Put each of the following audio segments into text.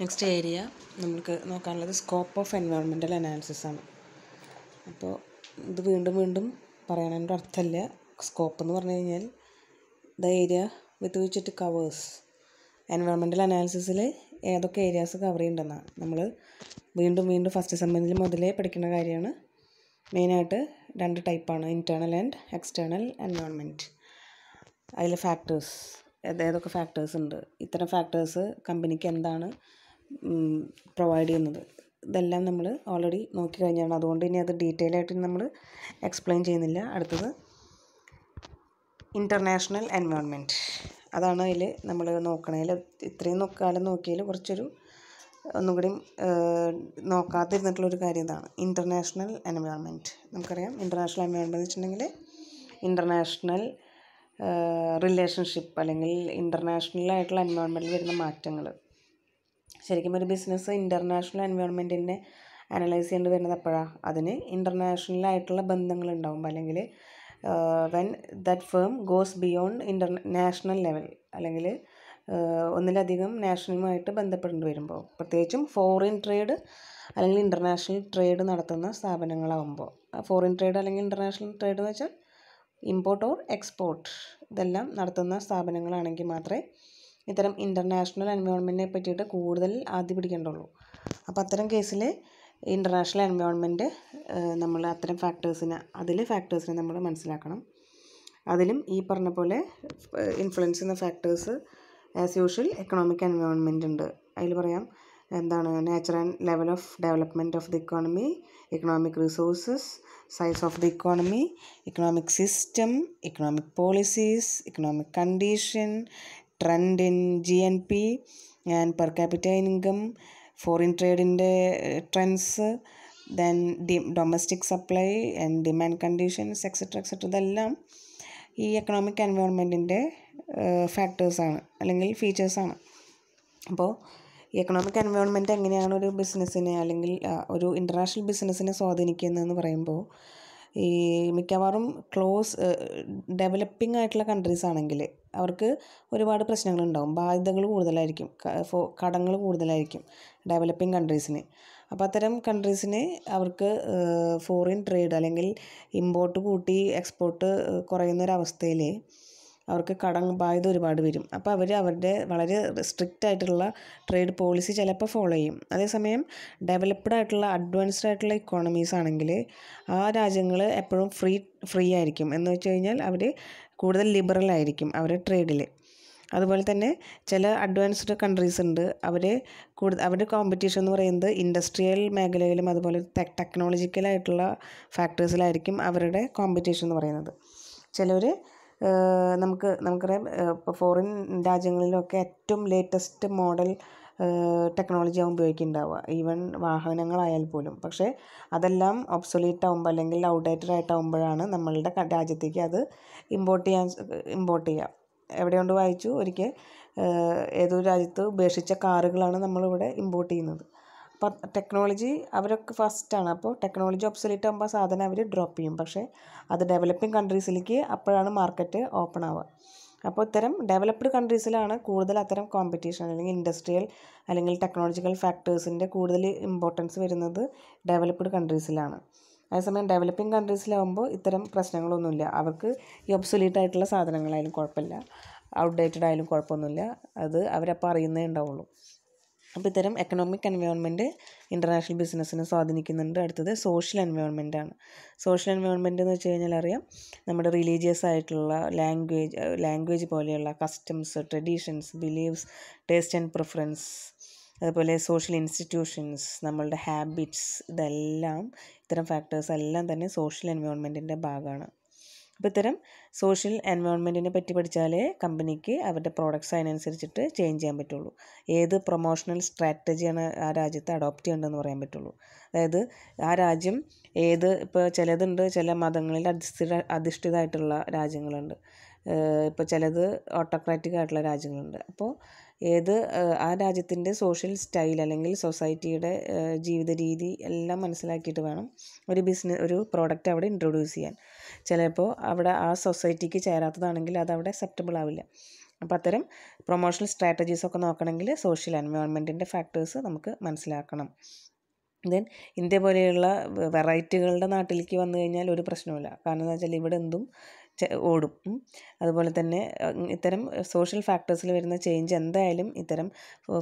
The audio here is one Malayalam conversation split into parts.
നെക്സ്റ്റ് ഏരിയ നമുക്ക് നോക്കാനുള്ളത് സ്കോപ്പ് ഓഫ് എൻവയോൺമെൻ്റൽ അനാലിസിസ് ആണ് അപ്പോൾ ഇത് വീണ്ടും വീണ്ടും പറയാനൊരു അർത്ഥമില്ല സ്കോപ്പ് എന്ന് പറഞ്ഞു കഴിഞ്ഞാൽ the area with which it covers എൻവയോൺമെൻ്റൽ അനാലിസിസിൽ ഏതൊക്കെ ഏരിയാസ് കവർ ചെയ്യേണ്ടതെന്നാണ് നമ്മൾ വീണ്ടും വീണ്ടും ഫസ്റ്റ് സെമ്മിൽ മുതലേ പഠിക്കുന്ന കാര്യമാണ് മെയിനായിട്ട് രണ്ട് ടൈപ്പാണ് ഇൻറ്റേർണൽ ആൻഡ് എക്സ്റ്റേണൽ എൻവയോൺമെൻറ്റ് അതിൽ ഫാക്ടേഴ്സ് ഏതൊക്കെ ഫാക്ടേഴ്സ് ഉണ്ട് ഇത്തരം ഫാക്ടേഴ്സ് കമ്പനിക്ക് എന്താണ് പ്രൊവൈഡ് ചെയ്യുന്നത് ഇതെല്ലാം നമ്മൾ ഓൾറെഡി നോക്കി കഴിഞ്ഞാണ് അതുകൊണ്ട് ഇനി അത് ഡീറ്റെയിൽ ആയിട്ട് നമ്മൾ എക്സ്പ്ലെയിൻ ചെയ്യുന്നില്ല അടുത്തത് ഇൻ്റർനാഷണൽ എൻവയോൺമെൻറ്റ് അതാണ് അതിൽ നമ്മൾ നോക്കണതിൽ ഇത്രയും കാലം നോക്കിയതിൽ കുറച്ചൊരു ഒന്നും കൂടി നോക്കാതിരുന്നിട്ടുള്ളൊരു കാര്യം ഇതാണ് ഇൻ്റർനാഷണൽ എൻവയോൺമെൻറ്റ് നമുക്കറിയാം ഇൻ്റർനാഷണൽ എൻവയോൺമെൻറ്റ് എന്ന് വെച്ചിട്ടുണ്ടെങ്കിൽ ഇൻ്റർനാഷണൽ റിലേഷൻഷിപ്പ് അല്ലെങ്കിൽ ഇൻ്റർനാഷണലായിട്ടുള്ള എൻവയോൺമെൻറ്റിൽ വരുന്ന മാറ്റങ്ങൾ ശരിക്കും ഒരു ബിസിനസ് ഇൻ്റർനാഷണൽ എൻവയോൺമെൻറ്റിൻ്റെ അനലൈസ് ചെയ്യേണ്ടി വരുന്നത് എപ്പോഴാണ് അതിന് ഇൻ്റർനാഷണലായിട്ടുള്ള ബന്ധങ്ങളുണ്ടാവും അല്ലെങ്കിൽ when that firm goes beyond international level അല്ലെങ്കിൽ ഒന്നിലധികം നാഷണലുമായിട്ട് ബന്ധപ്പെടേണ്ടി വരുമ്പോൾ പ്രത്യേകിച്ചും ഫോറിൻ ട്രേഡ് അല്ലെങ്കിൽ ഇൻ്റർനാഷണൽ ട്രേഡ് നടത്തുന്ന സ്ഥാപനങ്ങളാകുമ്പോൾ ഫോറിൻ ട്രേഡ് അല്ലെങ്കിൽ ഇൻ്റർനാഷണൽ ട്രേഡ് എന്ന് വെച്ചാൽ ഇമ്പോർട്ട് ഓർ എക്സ്പോർട്ട് ഇതെല്ലാം നടത്തുന്ന സ്ഥാപനങ്ങളാണെങ്കിൽ മാത്രമേ ഇത്തരം ഇൻ്റർനാഷണൽ എൻവയോൺമെൻറ്റിനെ പറ്റിയിട്ട് കൂടുതൽ ആദ്യം പിടിക്കേണ്ടുള്ളൂ അപ്പോൾ അത്തരം കേസിൽ ഇൻ്റർനാഷണൽ എൻവയോൺമെൻറ്റ് നമ്മൾ അത്തരം ഫാക്ടേഴ്സിനെ അതിലെ ഫാക്ടേഴ്സിനെ നമ്മൾ മനസ്സിലാക്കണം അതിലും ഈ പറഞ്ഞ പോലെ ഇൻഫ്ലുവൻസ് ചെയ്യുന്ന factors as usual economic environment ഉണ്ട് അതിൽ പറയാം എന്താണ് nature and level of development of the economy economic resources size of the economy economic system economic policies economic condition trend in G N P and per capita income foreign ട്രേഡിൻ്റെ trends then the domestic supply and demand conditions etcetera etcetera ഇതെല്ലാം ഈ എക്കണോമിക് എൻവയോൺമെൻറ്റിൻ്റെ ഫാക്ടേഴ്സാണ് അല്ലെങ്കിൽ ഫീച്ചേഴ്സാണ് അപ്പോൾ എക്കണോമിക് എൻവയോൺമെൻറ്റ് എങ്ങനെയാണ് ഒരു ബിസിനസ്സിനെ അല്ലെങ്കിൽ ഒരു ഇൻ്റർനാഷണൽ ബിസിനസ്സിനെ സ്വാധീനിക്കുന്നതെന്ന് പറയുമ്പോൾ ഈ മിക്കവാറും ക്ലോസ് ഡെവലപ്പിംഗ് ആയിട്ടുള്ള കൺട്രീസ് ആണെങ്കിൽ അവർക്ക് ഒരുപാട് പ്രശ്നങ്ങളുണ്ടാകും ബാധ്യതകൾ കൂടുതലായിരിക്കും കടങ്ങൾ കൂടുതലായിരിക്കും ഡെവലപ്പിംഗ് കൺട്രീസിന് അപ്പം അത്തരം കൺട്രീസിന് അവർക്ക് ഫോറിൻ ട്രേഡ് അല്ലെങ്കിൽ ഇമ്പോർട്ട് കൂട്ടി എക്സ്പോർട്ട് കുറയുന്നൊരവസ്ഥയിൽ അവർക്ക് കടം ബാധ്യത ഒരുപാട് വരും അപ്പോൾ അവർ അവരുടെ വളരെ സ്ട്രിക്റ്റ് ആയിട്ടുള്ള ട്രേഡ് പോളിസി ചിലപ്പോൾ ഫോളോ ചെയ്യും അതേസമയം ഡെവലപ്ഡ് ആയിട്ടുള്ള അഡ്വാൻസ്ഡ് ആയിട്ടുള്ള ഇക്കോണമീസ് ആണെങ്കിൽ ആ രാജ്യങ്ങൾ എപ്പോഴും ഫ്രീ ഫ്രീ ആയിരിക്കും എന്ന് വെച്ച് കഴിഞ്ഞാൽ അവർ കൂടുതൽ ലിബറൽ ആയിരിക്കും അവരെ ട്രേഡിൽ അതുപോലെ തന്നെ ചില അഡ്വാൻസ്ഡ് കൺട്രീസ് ഉണ്ട് അവർ കൂടുതൽ അവരുടെ കോമ്പറ്റീഷൻ എന്ന് പറയുന്നത് ഇൻഡസ്ട്രിയൽ മേഖലയിലും അതുപോലെ ടെക്നോളജിക്കലായിട്ടുള്ള ഫാക്ടേഴ്സിലായിരിക്കും അവരുടെ കോമ്പറ്റീഷൻ എന്ന് പറയുന്നത് ചിലർ നമുക്ക് നമുക്കറിയാം ഇപ്പോൾ ഫോറിൻ രാജ്യങ്ങളിലൊക്കെ ഏറ്റവും ലേറ്റസ്റ്റ് മോഡൽ ടെക്നോളജിയാണ് ഉപയോഗിക്കുന്നുണ്ടാവുക ഈവൻ വാഹനങ്ങളായാൽ പോലും പക്ഷേ അതെല്ലാം ഒബ്സൊലീറ്റ് ആകുമ്പോൾ അല്ലെങ്കിൽ ഔട്ട്ഡേറ്റഡ് ആയിട്ടാകുമ്പോഴാണ് നമ്മളുടെ രാജ്യത്തേക്ക് അത് ഇമ്പോർട്ട് ചെയ്യാൻ ഇമ്പോർട്ട് ചെയ്യുക എവിടെ കൊണ്ട് വായിച്ചു ഒരിക്കൽ ഏതൊരു രാജ്യത്ത് ഉപേക്ഷിച്ച കാറുകളാണ് നമ്മളിവിടെ ഇമ്പോർട്ട് ചെയ്യുന്നത് അപ്പോൾ ടെക്നോളജി അവരൊക്കെ ഫസ്റ്റാണ് അപ്പോൾ ടെക്നോളജി ഒബ്സൊലീറ്റ് ആകുമ്പോൾ സാധനം അവർ ഡ്രോപ്പ് ചെയ്യും പക്ഷേ അത് ഡെവലപ്പിംഗ് കൺട്രീസിലേക്ക് അപ്പോഴാണ് മാർക്കറ്റ് ഓപ്പൺ ആവുക അപ്പോൾ ഇത്തരം ഡെവലപ്ഡ് കൺട്രീസിലാണ് കൂടുതൽ അത്തരം കോമ്പറ്റീഷൻ അല്ലെങ്കിൽ ഇൻഡസ്ട്രിയൽ അല്ലെങ്കിൽ ടെക്നോളജിക്കൽ ഫാക്ടേഴ്സിൻ്റെ കൂടുതൽ ഇമ്പോർട്ടൻസ് വരുന്നത് ഡെവലപ്ഡ് കൺട്രീസിലാണ് അതേസമയം ഡെവലപ്പിംഗ് കൺട്രീസിലാവുമ്പോൾ ഇത്തരം പ്രശ്നങ്ങളൊന്നുമില്ല അവർക്ക് ഈ ഒബ്സൊലീറ്റ് ആയിട്ടുള്ള സാധനങ്ങളായാലും കുഴപ്പമില്ല ഔട്ട്ഡേറ്റഡ് ആയാലും കുഴപ്പമൊന്നുമില്ല അത് അവരപ്പോൾ അറിയുന്നേ ഉണ്ടാവുള്ളൂ അപ്പോൾ ഇത്തരം എക്കണോമിക് എൻവയോൺമെൻറ്റ് ഇൻ്റർനാഷണൽ ബിസിനസ്സിനെ സ്വാധീനിക്കുന്നുണ്ട് അടുത്തത് സോഷ്യൽ എൻവയോൺമെൻ്റ് ആണ് സോഷ്യൽ എൻവയോൺമെൻറ്റ് എന്ന് വെച്ച് കഴിഞ്ഞാൽ അറിയാം നമ്മുടെ റിലീജിയസ് ആയിട്ടുള്ള ലാംഗ്വേജ് ലാംഗ്വേജ് പോലെയുള്ള customs traditions beliefs taste and preference അതുപോലെ സോഷ്യൽ ഇൻസ്റ്റിറ്റ്യൂഷൻസ് നമ്മളുടെ ഹാബിറ്റ്സ് ഇതെല്ലാം ഇത്തരം ഫാക്ടേഴ്സ് എല്ലാം തന്നെ സോഷ്യൽ എൻവയോൺമെൻറ്റിൻ്റെ ഭാഗമാണ് അപ്പോൾ ഇത്തരം സോഷ്യൽ എൻവയോൺമെൻറ്റിനെ പറ്റി പഠിച്ചാലേ കമ്പനിക്ക് അവരുടെ പ്രോഡക്റ്റ്സ് അതിനനുസരിച്ചിട്ട് ചേഞ്ച് ചെയ്യാൻ പറ്റുള്ളൂ ഏത് പ്രൊമോഷണൽ സ്ട്രാറ്റജിയാണ് ആ രാജ്യത്ത് അഡോപ്റ്റ് ചെയ്യേണ്ടതെന്ന് പറയാൻ പറ്റുള്ളൂ അതായത് ആ രാജ്യം ഏത് ഇപ്പോൾ ചിലതുണ്ട് ചില മതങ്ങളിൽ അധിഷ്ഠിത അധിഷ്ഠിതമായിട്ടുള്ള രാജ്യങ്ങളുണ്ട് ഇപ്പോൾ ചിലത് ഓട്ടോക്രാറ്റിക് ആയിട്ടുള്ള രാജ്യങ്ങളുണ്ട് അപ്പോൾ ഏത് ആ രാജ്യത്തിൻ്റെ സോഷ്യൽ സ്റ്റൈൽ അല്ലെങ്കിൽ സൊസൈറ്റിയുടെ ജീവിത രീതി എല്ലാം മനസ്സിലാക്കിയിട്ട് വേണം ഒരു ബിസിനസ് ഒരു പ്രോഡക്റ്റ് അവിടെ ഇൻട്രൊഡ്യൂസ് ചെയ്യാൻ ചിലപ്പോൾ അവിടെ ആ സൊസൈറ്റിക്ക് ചേരാത്തതാണെങ്കിൽ അതവിടെ അക്സെപ്റ്റബിൾ ആവില്ല അപ്പം അത്തരം പ്രൊമോഷണൽ ഒക്കെ നോക്കണമെങ്കിൽ സോഷ്യൽ എൻവയോൺമെൻറ്റിൻ്റെ ഫാക്ടേഴ്സ് നമുക്ക് മനസ്സിലാക്കണം ദെൻ ഇന്ത്യ പോലെയുള്ള വെറൈറ്റികളുടെ നാട്ടിലേക്ക് വന്നു കഴിഞ്ഞാൽ ഒരു പ്രശ്നവുമില്ല കാരണം എന്താ വെച്ചാൽ ഇവിടെ എന്തും ഓടും അതുപോലെ തന്നെ ഇത്തരം സോഷ്യൽ ഫാക്ടേഴ്സിൽ വരുന്ന ചേഞ്ച് എന്തായാലും ഇത്തരം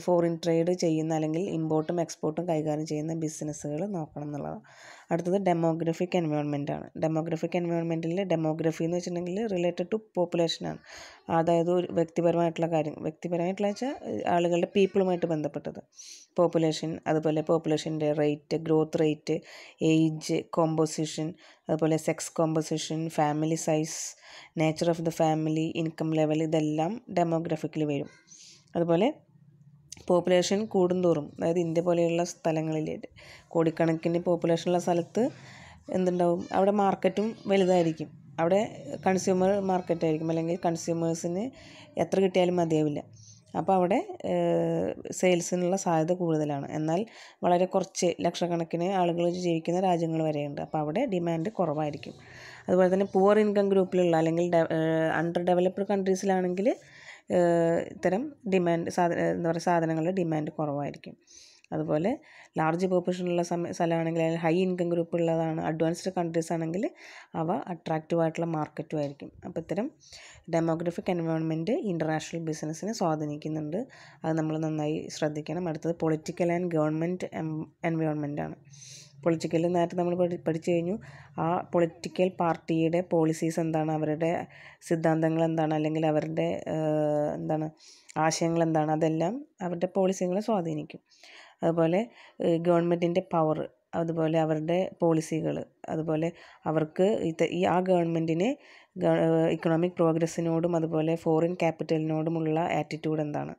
ഫോറിൻ ട്രേഡ് ചെയ്യുന്ന അല്ലെങ്കിൽ ഇമ്പോർട്ടും എക്സ്പോർട്ടും കൈകാര്യം ചെയ്യുന്ന ബിസിനസ്സുകൾ നോക്കണം എന്നുള്ളതാണ് അടുത്തത് ഡെമോഗ്രഫിക് എൻവയോൺമെൻ്റ് ആണ് ഡെമോഗ്രഫിക് എൻവയോൺമെൻറ്റിൽ ഡെമോഗ്രഫി എന്ന് വെച്ചിട്ടുണ്ടെങ്കിൽ റിലേറ്റഡ് ടു പോപ്പുലേഷനാണ് അതായത് ഒരു വ്യക്തിപരമായിട്ടുള്ള കാര്യം വ്യക്തിപരമായിട്ടുള്ള വെച്ചാൽ ആളുകളുടെ പീപ്പിളുമായിട്ട് ബന്ധപ്പെട്ടത് പോപ്പുലേഷൻ അതുപോലെ പോപ്പുലേഷൻ്റെ rate growth rate age composition അതുപോലെ sex composition family size nature of the family income level ഇതെല്ലാം ഡെമോഗ്രഫിക്കിൽ വരും അതുപോലെ പോപ്പുലേഷൻ കൂടുന്തോറും അതായത് ഇന്ത്യ പോലെയുള്ള സ്ഥലങ്ങളിൽ കോടിക്കണക്കിന് പോപ്പുലേഷനുള്ള സ്ഥലത്ത് എന്തുണ്ടാവും അവിടെ മാർക്കറ്റും വലുതായിരിക്കും അവിടെ കൺസ്യൂമർ മാർക്കറ്റായിരിക്കും അല്ലെങ്കിൽ കൺസ്യൂമേഴ്സിന് എത്ര കിട്ടിയാലും മതിയാവില്ല അപ്പോൾ അവിടെ സെയിൽസിനുള്ള സാധ്യത കൂടുതലാണ് എന്നാൽ വളരെ കുറച്ച് ലക്ഷക്കണക്കിന് ആളുകൾ ജീവിക്കുന്ന രാജ്യങ്ങൾ വരെയുണ്ട് അപ്പോൾ അവിടെ ഡിമാൻഡ് കുറവായിരിക്കും അതുപോലെ തന്നെ പുവർ ഇൻകം ഗ്രൂപ്പിലുള്ള അല്ലെങ്കിൽ അണ്ടർ ഡെവലപ്ഡ് കൺട്രീസിലാണെങ്കിൽ ഇത്തരം ഡിമാൻഡ് സാധന എന്താ പറയുക സാധനങ്ങളുടെ ഡിമാൻഡ് കുറവായിരിക്കും അതുപോലെ ലാർജ് പോപ്പുലേഷനുള്ള സമയ സ്ഥലമാണെങ്കിൽ അല്ലെങ്കിൽ ഹൈ ഇൻകം ഗ്രൂപ്പ് ഉള്ളതാണ് അഡ്വാൻസ്ഡ് കൺട്രീസ് ആണെങ്കിൽ അവ അട്രാക്റ്റീവ് ആയിട്ടുള്ള മാർക്കറ്റും ആയിരിക്കും അപ്പോൾ ഇത്തരം ഡെമോഗ്രഫിക് എൻവയോൺമെൻറ്റ് ഇൻ്റർനാഷണൽ ബിസിനസ്സിനെ സ്വാധീനിക്കുന്നുണ്ട് അത് നമ്മൾ നന്നായി ശ്രദ്ധിക്കണം അടുത്തത് പൊളിറ്റിക്കൽ ആൻഡ് ഗവൺമെൻറ് എൻവയോൺമെൻ്റ് ആണ് പൊളിറ്റിക്കൽ നേരത്തെ നമ്മൾ പഠി പഠിച്ചു കഴിഞ്ഞു ആ പൊളിറ്റിക്കൽ പാർട്ടിയുടെ പോളിസീസ് എന്താണ് അവരുടെ സിദ്ധാന്തങ്ങൾ എന്താണ് അല്ലെങ്കിൽ അവരുടെ എന്താണ് ആശയങ്ങൾ എന്താണ് അതെല്ലാം അവരുടെ പോളിസികളെ സ്വാധീനിക്കും അതുപോലെ ഗവൺമെൻറ്റിൻ്റെ പവർ അതുപോലെ അവരുടെ പോളിസികൾ അതുപോലെ അവർക്ക് ഈ ആ ഗവൺമെൻറ്റിന് ഇക്കണോമിക് പ്രോഗ്രസ്സിനോടും അതുപോലെ ഫോറിൻ ക്യാപിറ്റലിനോടുമുള്ള ആറ്റിറ്റ്യൂഡ് എന്താണ്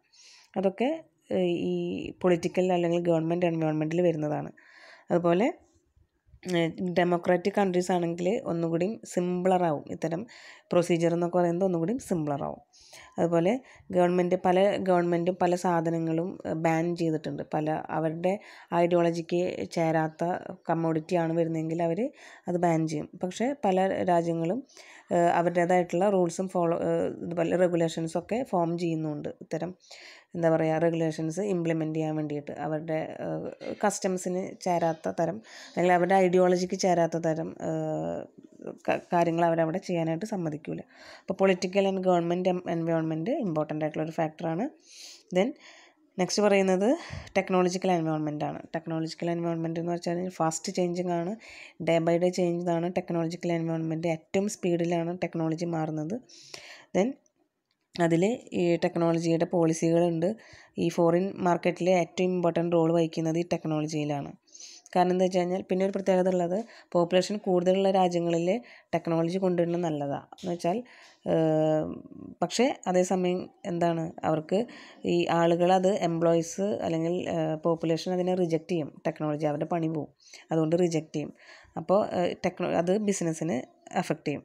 അതൊക്കെ ഈ പൊളിറ്റിക്കൽ അല്ലെങ്കിൽ ഗവൺമെൻറ് എൻവയോൺമെൻറ്റിൽ വരുന്നതാണ് അതുപോലെ ഡെമോക്രാറ്റിക് കൺട്രീസ് ആണെങ്കിൽ ഒന്നുകൂടി സിംപിളറാവും ഇത്തരം പ്രൊസീജിയർ എന്നൊക്കെ പറയുന്നത് ഒന്നുകൂടി സിംപിളറാവും അതുപോലെ ഗവൺമെൻറ് പല ഗവൺമെൻറ്റും പല സാധനങ്ങളും ബാൻ ചെയ്തിട്ടുണ്ട് പല അവരുടെ ഐഡിയോളജിക്ക് ചേരാത്ത കമ്മോഡിറ്റിയാണ് വരുന്നതെങ്കിൽ അവർ അത് ബാൻ ചെയ്യും പക്ഷേ പല രാജ്യങ്ങളും അവരുടേതായിട്ടുള്ള റൂൾസും ഫോളോ ഇതുപോലെ റെഗുലേഷൻസും ഒക്കെ ഫോം ചെയ്യുന്നുണ്ട് ഇത്തരം എന്താ പറയുക റെഗുലേഷൻസ് ഇംപ്ലിമെൻ്റ് ചെയ്യാൻ വേണ്ടിയിട്ട് അവരുടെ കസ്റ്റംസിന് ചേരാത്ത തരം അല്ലെങ്കിൽ അവരുടെ ഐഡിയോളജിക്ക് ചേരാത്ത തരം കാര്യങ്ങൾ അവരവിടെ ചെയ്യാനായിട്ട് സമ്മതിക്കില്ല അപ്പോൾ political and government environment important ആയിട്ടുള്ള ഒരു ഫാക്ടറാണ് ദെൻ നെക്സ്റ്റ് പറയുന്നത് ടെക്നോളജിക്കൽ എൻവയോൺമെൻ്റ് ആണ് ടെക്നോളജിക്കൽ എൻവയോൺമെൻ്റ് എന്ന് വെച്ചാൽ ഫാസ്റ്റ് ചേഞ്ചിങ് ആണ് ഡേ ബൈ ഡേ ചേഞ്ച് ആണ് ടെക്നോളജിക്കൽ എൻവയോൺമെൻറ്റ് ഏറ്റവും സ്പീഡിലാണ് ടെക്നോളജി മാറുന്നത് ദെൻ അതിൽ ഈ ടെക്നോളജിയുടെ പോളിസികളുണ്ട് ഈ ഫോറിൻ മാർക്കറ്റിൽ ഏറ്റവും ഇമ്പോർട്ടൻറ്റ് റോൾ വഹിക്കുന്നത് ഈ ടെക്നോളജിയിലാണ് കാരണം എന്താ വെച്ച് കഴിഞ്ഞാൽ പിന്നെ ഒരു പ്രത്യേകത ഉള്ളത് പോപ്പുലേഷൻ കൂടുതലുള്ള രാജ്യങ്ങളിൽ ടെക്നോളജി കൊണ്ടുവരുന്നത് നല്ലതാണ് എന്ന് വെച്ചാൽ പക്ഷേ അതേസമയം എന്താണ് അവർക്ക് ഈ ആളുകൾ അത് എംപ്ലോയീസ് അല്ലെങ്കിൽ പോപ്പുലേഷൻ അതിനെ റിജക്റ്റ് ചെയ്യും ടെക്നോളജി അവരുടെ പണി പോവും അതുകൊണ്ട് റിജക്റ്റ് ചെയ്യും അപ്പോൾ ടെക്നോ അത് ബിസിനസ്സിന് എഫക്റ്റ് ചെയ്യും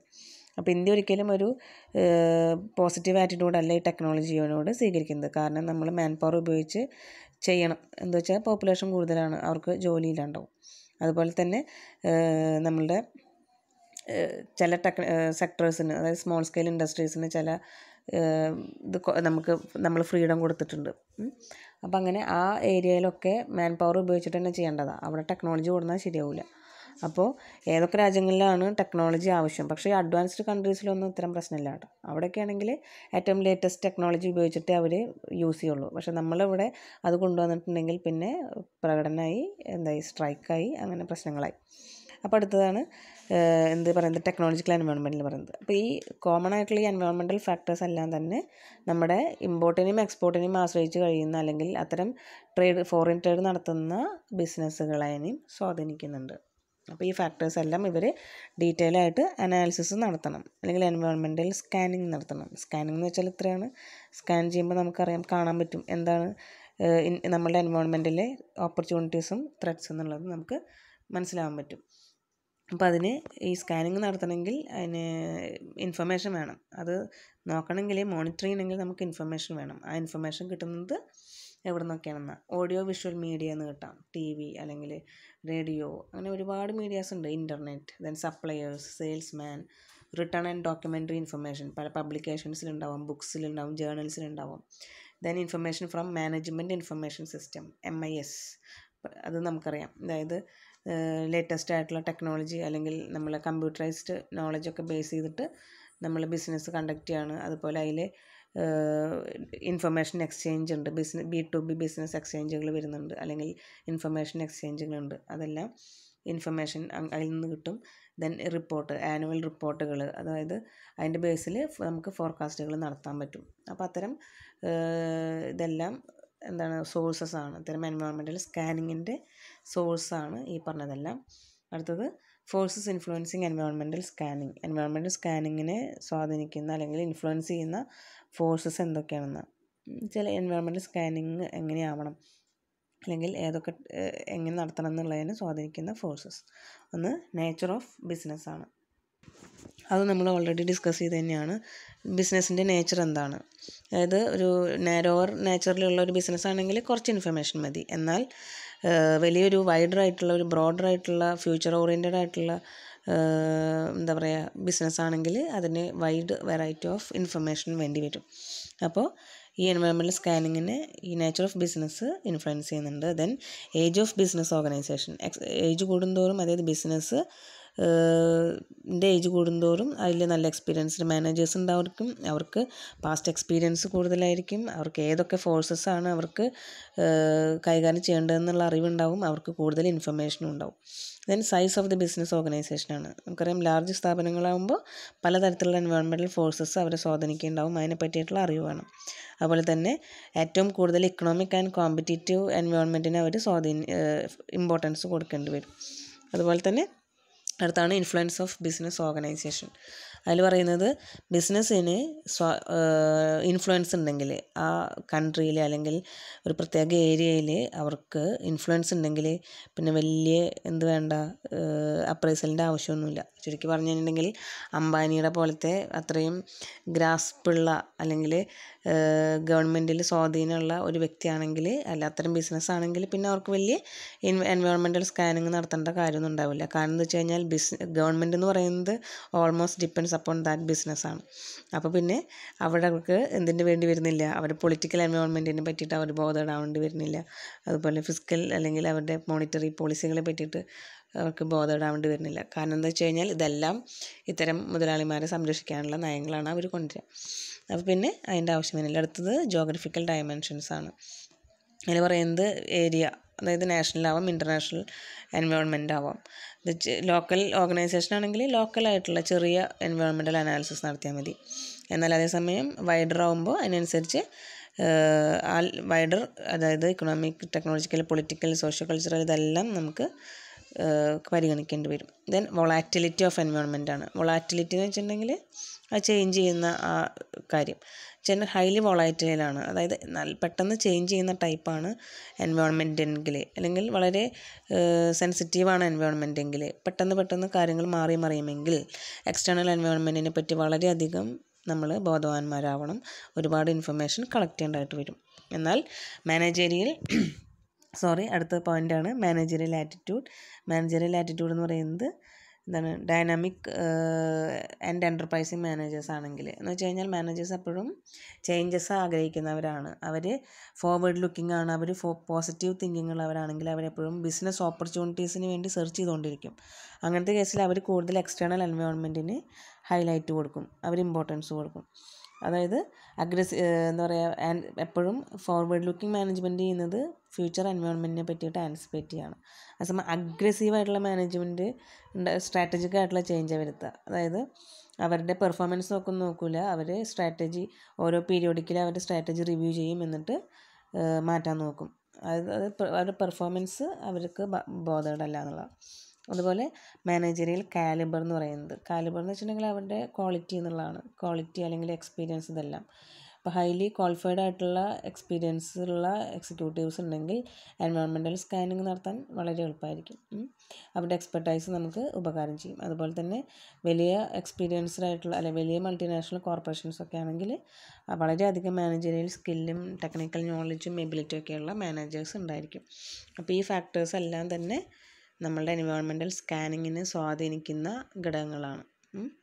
അപ്പോൾ ഇന്ത്യ ഒരിക്കലും ഒരു പോസിറ്റീവ് ആറ്റിറ്റ്യൂഡല്ല ഈ ടെക്നോളജിയോട് സ്വീകരിക്കുന്നത് കാരണം നമ്മൾ മാൻ പവർ ഉപയോഗിച്ച് ചെയ്യണം എന്താ വെച്ചാൽ പോപ്പുലേഷൻ കൂടുതലാണ് അവർക്ക് ജോലിയിലുണ്ടാവും അതുപോലെ തന്നെ നമ്മളുടെ ചില ടെക് സെക്ടേഴ്സിന് അതായത് സ്മോൾ സ്കെയിൽ ഇൻഡസ്ട്രീസിന് ചില ഇത് നമുക്ക് നമ്മൾ ഫ്രീഡം കൊടുത്തിട്ടുണ്ട് അപ്പം അങ്ങനെ ആ ഏരിയയിലൊക്കെ മാൻ പവർ ഉപയോഗിച്ചിട്ട് തന്നെ ചെയ്യേണ്ടതാണ് അവിടെ ടെക്നോളജി കൊടുന്നാൽ ശരിയാവില്ല അപ്പോൾ ഏതൊക്കെ രാജ്യങ്ങളിലാണ് ടെക്നോളജി ആവശ്യം പക്ഷേ അഡ്വാൻസ്ഡ് കൺട്രീസിലൊന്നും ഇത്തരം പ്രശ്നമില്ല കേട്ടോ അവിടെയൊക്കെ ആണെങ്കിൽ ഏറ്റവും ലേറ്റസ്റ്റ് ടെക്നോളജി ഉപയോഗിച്ചിട്ടേ അവർ യൂസ് ചെയ്യുള്ളൂ പക്ഷേ നമ്മളിവിടെ അത് കൊണ്ടുവന്നിട്ടുണ്ടെങ്കിൽ പിന്നെ പ്രകടനമായി എന്തായി സ്ട്രൈക്കായി അങ്ങനെ പ്രശ്നങ്ങളായി അപ്പോൾ അടുത്തതാണ് എന്ത് പറയുന്നത് ടെക്നോളജിക്കൽ എൻവയോൺമെൻറ്റിൽ പറയുന്നത് അപ്പോൾ ഈ കോമൺ ആയിട്ടുള്ള ഈ എൻവയോൺമെൻറ്റൽ ഫാക്ടേഴ്സ് എല്ലാം തന്നെ നമ്മുടെ ഇമ്പോർട്ടിനെയും എക്സ്പോർട്ടിനെയും ആശ്രയിച്ച് കഴിയുന്ന അല്ലെങ്കിൽ അത്തരം ട്രേഡ് ഫോറിൻ ട്രേഡ് നടത്തുന്ന ബിസിനസ്സുകളെയും സ്വാധീനിക്കുന്നുണ്ട് അപ്പോൾ ഈ ഫാക്ടേഴ്സ് എല്ലാം ഇവർ ഡീറ്റെയിൽ ആയിട്ട് അനാലിസിസ് നടത്തണം അല്ലെങ്കിൽ എൻവയോൺമെൻറ്റൽ സ്കാനിങ് നടത്തണം സ്കാനിങ് എന്ന് വെച്ചാൽ ഇത്രയാണ് സ്കാൻ ചെയ്യുമ്പോൾ നമുക്കറിയാം കാണാൻ പറ്റും എന്താണ് നമ്മളുടെ എൻവയോൺമെൻറ്റിലെ ഓപ്പർച്യൂണിറ്റീസും ത്രെഡ്സ് എന്നുള്ളത് നമുക്ക് മനസ്സിലാവാൻ പറ്റും അപ്പോൾ അതിന് ഈ സ്കാനിങ് നടത്തണമെങ്കിൽ അതിന് ഇൻഫർമേഷൻ വേണം അത് നോക്കണമെങ്കിൽ മോണിറ്റർ ചെയ്യണമെങ്കിൽ നമുക്ക് ഇൻഫർമേഷൻ വേണം ആ ഇൻഫർമേഷൻ കിട്ടുന്നത് എവിടെ നിന്നൊക്കെയാണെന്ന് ഓഡിയോ വിഷ്വൽ മീഡിയ എന്ന് കിട്ടാം ടി വി അല്ലെങ്കിൽ റേഡിയോ അങ്ങനെ ഒരുപാട് മീഡിയാസ് ഉണ്ട് internet then suppliers salesman return and documentary information പല പബ്ലിക്കേഷൻസിലുണ്ടാവും ബുക്സിലുണ്ടാവും ജേർണൽസിലുണ്ടാവും then information from management information system M I S അത് നമുക്കറിയാം അതായത് ലേറ്റസ്റ്റ് ആയിട്ടുള്ള ടെക്നോളജി അല്ലെങ്കിൽ നമ്മളെ കമ്പ്യൂട്ടറൈസ്ഡ് നോളജൊക്കെ ബേസ് ചെയ്തിട്ട് നമ്മൾ ബിസിനസ് കണ്ടക്ട് ചെയ്യാണ് അതുപോലെ അതിൽ ഇൻഫർമേഷൻ എക്സ്ചേഞ്ച് ഉണ്ട് business B to B business എക്സ്ചേഞ്ചുകൾ വരുന്നുണ്ട് അല്ലെങ്കിൽ ഇൻഫർമേഷൻ എക്സ്ചേഞ്ചുകളുണ്ട് അതെല്ലാം ഇൻഫർമേഷൻ അതിൽ നിന്ന് കിട്ടും ദെൻ റിപ്പോർട്ട് ആനുവൽ റിപ്പോർട്ടുകൾ അതായത് അതിൻ്റെ ബേസിൽ നമുക്ക് ഫോർകാസ്റ്റുകൾ നടത്താൻ പറ്റും അപ്പോൾ അത്തരം ഇതെല്ലാം എന്താണ് സോഴ്സസ് ആണ് അത്തരം എൻവയോൺമെൻറ്റൽ സ്കാനിങ്ങിൻ്റെ സോഴ്സാണ് ഈ പറഞ്ഞതെല്ലാം അടുത്തത് forces influencing environmental scanning environmental സ്കാനിങ്ങിനെ സ്വാധീനിക്കുന്ന അല്ലെങ്കിൽ ഇൻഫ്ലുവൻസ് ചെയ്യുന്ന ഫോഴ്സസ് എന്തൊക്കെയാണെന്ന് ചില എൻവയോൺമെൻറ്റ് സ്കാനിങ് എങ്ങനെയാവണം അല്ലെങ്കിൽ ഏതൊക്കെ എങ്ങനെ നടത്തണം എന്നുള്ളതിനെ സ്വാധീനിക്കുന്ന ഫോഴ്സസ് ഒന്ന് നേച്ചർ ഓഫ് ബിസിനസ്സാണ് അത് നമ്മൾ ഓൾറെഡി ഡിസ്കസ് ചെയ്ത് തന്നെയാണ് ബിസിനസ്സിൻ്റെ നേച്ചർ എന്താണ് അതായത് ഒരു നാരോവർ നേച്ചറിലുള്ള ഒരു ബിസിനസ് ആണെങ്കിൽ കുറച്ച് ഇൻഫർമേഷൻ മതി എന്നാൽ വലിയൊരു വൈഡർ ആയിട്ടുള്ള ഒരു ബ്രോഡർ ആയിട്ടുള്ള ഫ്യൂച്ചർ ഓറിയൻറ്റഡ് ആയിട്ടുള്ള എന്താ പറയുക ബിസിനസ്സാണെങ്കിൽ അതിന് വൈഡ് വെറൈറ്റി ഓഫ് ഇൻഫർമേഷൻ വേണ്ടി വരും അപ്പോൾ ഈ എൻവയോൺമെൻറ്റൽ സ്കാനിങ്ങിന് ഈ നേച്ചർ ഓഫ് ബിസിനസ് ഇൻഫ്ലുവൻസ് ചെയ്യുന്നുണ്ട് then age of business organization age കൂടുന്തോറും അതായത് ബിസിനസ് എൻ്റെ ഏജ് കൂടുന്തോറും അതിൽ നല്ല എക്സ്പീരിയൻസ്ഡ് മാനേജേഴ്സ് ഉണ്ടാവും അവർക്ക് പാസ്റ്റ് എക്സ്പീരിയൻസ് കൂടുതലായിരിക്കും അവർക്ക് ഏതൊക്കെ ആണ് അവർക്ക് കൈകാര്യം ചെയ്യേണ്ടതെന്നുള്ള അറിവുണ്ടാവും അവർക്ക് കൂടുതൽ ഇൻഫർമേഷനും ഉണ്ടാവും then size of the business ഓർഗനൈസേഷനാണ് നമുക്കറിയാം ലാർജ് സ്ഥാപനങ്ങളാകുമ്പോൾ പലതരത്തിലുള്ള എൻവയോൺമെൻറ്റൽ ഫോഴ്സസ് അവരെ സ്വാധീനിക്കുന്നുണ്ടാവും അതിനെ പറ്റിയിട്ടുള്ള അറിവ് വേണം അതുപോലെ തന്നെ ഏറ്റവും കൂടുതൽ ഇക്കണോമിക് ആൻഡ് കോമ്പറ്റേറ്റീവ് എൻവയോൺമെൻറ്റിന് അവർ സ്വാധീന ഇമ്പോർട്ടൻസ് കൊടുക്കേണ്ടി വരും അതുപോലെ തന്നെ അടുത്താണ് ഇൻഫ്ലുവൻസ് ഓഫ് ബിസിനസ് ഓർഗനൈസേഷൻ അതിൽ പറയുന്നത് ബിസിനസ്സിന് സ്വ ഇൻഫ്ലുവൻസ് ഉണ്ടെങ്കിൽ ആ കൺട്രിയിൽ അല്ലെങ്കിൽ ഒരു പ്രത്യേക ഏരിയയിൽ അവർക്ക് ഇൻഫ്ലുവൻസ് ഉണ്ടെങ്കിൽ പിന്നെ വലിയ എന്ത് വേണ്ട അപ്രൈസലിൻ്റെ ആവശ്യമൊന്നുമില്ല ചുരുക്കി പറഞ്ഞു കഴിഞ്ഞിട്ടുണ്ടെങ്കിൽ അംബാനിയുടെ പോലത്തെ അത്രയും ഗ്രാസ്പുള്ള അല്ലെങ്കിൽ ഗവൺമെൻറ്റിൽ സ്വാധീനമുള്ള ഒരു വ്യക്തിയാണെങ്കിൽ അല്ല അത്തരം ബിസിനസ് ആണെങ്കിൽ പിന്നെ അവർക്ക് വലിയ എൻവയോൺമെൻറ്റൽ സ്കാനിങ് നടത്തേണ്ട കാര്യമൊന്നും ഉണ്ടാവില്ല കാരണം എന്താ വെച്ച് കഴിഞ്ഞാൽ ബിസ് ഗവൺമെൻറ് എന്ന് പറയുന്നത് almost depends base upon that ബിസിനസ്സാണ് അപ്പോൾ പിന്നെ അവിടെ അവർക്ക് എന്തിന് വേണ്ടി വരുന്നില്ല അവരുടെ പൊളിറ്റിക്കൽ എൻവോൺമെൻറ്റിനെ പറ്റിയിട്ട് അവർ ബോധമിടാവേണ്ടി വരുന്നില്ല അതുപോലെ ഫിസിക്കൽ അല്ലെങ്കിൽ അവരുടെ മോണിറ്ററി പോളിസികളെ പറ്റിയിട്ട് അവർക്ക് ബോധമിടാവേണ്ടി വരുന്നില്ല കാരണം എന്താ വെച്ച് കഴിഞ്ഞാൽ ഇതെല്ലാം ഇത്തരം മുതലാളിമാരെ സംരക്ഷിക്കാനുള്ള നയങ്ങളാണ് അവർ കൊണ്ടുവരിക അപ്പോൾ പിന്നെ അതിൻ്റെ ആവശ്യം വരുന്നില്ല അടുത്തത് ജോഗ്രഫിക്കൽ ഡയമെൻഷൻസാണ് ആണ് അതിൽ പറയുന്നത് ഏരിയ അതായത് നാഷണൽ ആവാം ഇൻ്റർനാഷണൽ എൻവയോൺമെൻ്റ് ആവാം ഇത് ലോക്കൽ ഓർഗനൈസേഷൻ ആണെങ്കിൽ ലോക്കലായിട്ടുള്ള ചെറിയ എൻവയോൺമെൻ്റൽ അനാലിസിസ് നടത്തിയാൽ മതി എന്നാൽ അതേസമയം വൈഡർ ആവുമ്പോൾ അതിനനുസരിച്ച് ആ വൈഡർ അതായത് economic technological political social cultural ഇതെല്ലാം നമുക്ക് പരിഗണിക്കേണ്ടി വരും ദെൻ വൊളാറ്റിലിറ്റി ഓഫ് എൻവയോൺമെൻ്റ് ആണ് വൊളാറ്റിലിറ്റി എന്ന് വെച്ചിട്ടുണ്ടെങ്കിൽ ചേഞ്ച് ചെയ്യുന്ന ആ കാര്യം ചെന്ന ഹൈലി വോളൈറ്റൈലാണ് അതായത് പെട്ടെന്ന് ചേഞ്ച് ചെയ്യുന്ന ടൈപ്പാണ് എൻവയോൺമെൻറ്റെങ്കിൽ അല്ലെങ്കിൽ വളരെ സെൻസിറ്റീവാണ് എൻവയോൺമെൻറ്റെങ്കിൽ പെട്ടെന്ന് പെട്ടെന്ന് കാര്യങ്ങൾ മാറി മറിയുമെങ്കിൽ എക്സ്റ്റേണൽ എൻവയോൺമെൻറ്റിനെ പറ്റി വളരെയധികം നമ്മൾ ബോധവാന്മാരാവണം ഒരുപാട് ഇൻഫർമേഷൻ കളക്ട് ചെയ്യേണ്ടതായിട്ട് വരും എന്നാൽ മാനേജേരിയൽ സോറി അടുത്ത പോയിൻ്റാണ് മാനേജറിയൽ ആറ്റിറ്റ്യൂഡ് മാനേജറിയൽ ആറ്റിറ്റ്യൂഡ് എന്ന് പറയുന്നത് എന്താണ് ഡൈനാമിക് ആൻഡ് എൻ്റർപ്രൈസിങ് മാനേജേഴ്സ് ആണെങ്കിൽ എന്ന് വെച്ച് കഴിഞ്ഞാൽ മാനേജേഴ്സ് എപ്പോഴും ചേഞ്ചസ് ആഗ്രഹിക്കുന്നവരാണ് അവർ ഫോർവേഡ് ലുക്കിംഗ് ആണ് അവർ ഫോ പോസിറ്റീവ് തിങ്കിങ് ഉള്ളവരാണെങ്കിൽ അവരെപ്പോഴും ബിസിനസ് ഓപ്പർച്യൂണിറ്റീസിന് വേണ്ടി സെർച്ച് ചെയ്തുകൊണ്ടിരിക്കും അങ്ങനത്തെ കേസിൽ അവർ കൂടുതൽ എക്സ്റ്റേണൽ എൻവയോൺമെൻറ്റിന് ഹൈലൈറ്റ് കൊടുക്കും അവർ ഇമ്പോർട്ടൻസ് കൊടുക്കും അതായത് അഗ്രസീവ് എന്താ പറയുക എപ്പോഴും ഫോർവേഡ് ലുക്കിംഗ് മാനേജ്മെൻ്റ് ചെയ്യുന്നത് ഫ്യൂച്ചർ എൻവയോൺമെൻറ്റിനെ പറ്റിയിട്ട് ആൻസിപ്പേറ്റ് ചെയ്യാണ് അതേസമയം അഗ്രസീവായിട്ടുള്ള മാനേജ്മെൻറ്റ് സ്ട്രാറ്റജിക് ആയിട്ടുള്ള ചേഞ്ച് വരുത്തുക അതായത് അവരുടെ പെർഫോമൻസ് നോക്കും നോക്കില്ല അവർ സ്ട്രാറ്റജി ഓരോ പീരിയോഡിക്കലി അവരുടെ സ്ട്രാറ്റജി റിവ്യൂ ചെയ്യും എന്നിട്ട് മാറ്റാൻ നോക്കും അതായത് അവരുടെ പെർഫോമൻസ് അവർക്ക് ബോധേഡല്ല എന്നുള്ളതാണ് അതുപോലെ മാനേജറിയൽ കാലിബർ എന്ന് പറയുന്നത് കാലിബർ എന്ന് വെച്ചിട്ടുണ്ടെങ്കിൽ അവരുടെ ക്വാളിറ്റി എന്നുള്ളതാണ് ക്വാളിറ്റി അല്ലെങ്കിൽ എക്സ്പീരിയൻസ് ഇതെല്ലാം അപ്പോൾ ഹൈലി ക്വാളിഫൈഡ് ആയിട്ടുള്ള എക്സ്പീരിയൻസ് ഉള്ള എക്സിക്യൂട്ടീവ്സ് ഉണ്ടെങ്കിൽ എൻവയോൺമെൻറ്റൽ സ്കാനിങ് നടത്താൻ വളരെ എളുപ്പമായിരിക്കും അവരുടെ എക്സ്പെർട്ടൈസ് നമുക്ക് ഉപകാരം ചെയ്യും അതുപോലെ തന്നെ വലിയ എക്സ്പീരിയൻസ്ഡ് ആയിട്ടുള്ള അല്ലെ വലിയ മൾട്ടിനാഷണൽ കോർപ്പറേഷൻസ് ഒക്കെ ആണെങ്കിൽ വളരെയധികം മാനേജറിയൽ സ്കില്ലും ടെക്നിക്കൽ നോളജും എബിലിറ്റിയൊക്കെയുള്ള മാനേജേഴ്സ് ഉണ്ടായിരിക്കും അപ്പോൾ ഈ ഫാക്ടേഴ്സ് എല്ലാം തന്നെ നമ്മളുടെ എൻവയോൺമെൻറ്റൽ സ്കാനിങ്ങിനെ സ്വാധീനിക്കുന്ന ഘടകങ്ങളാണ്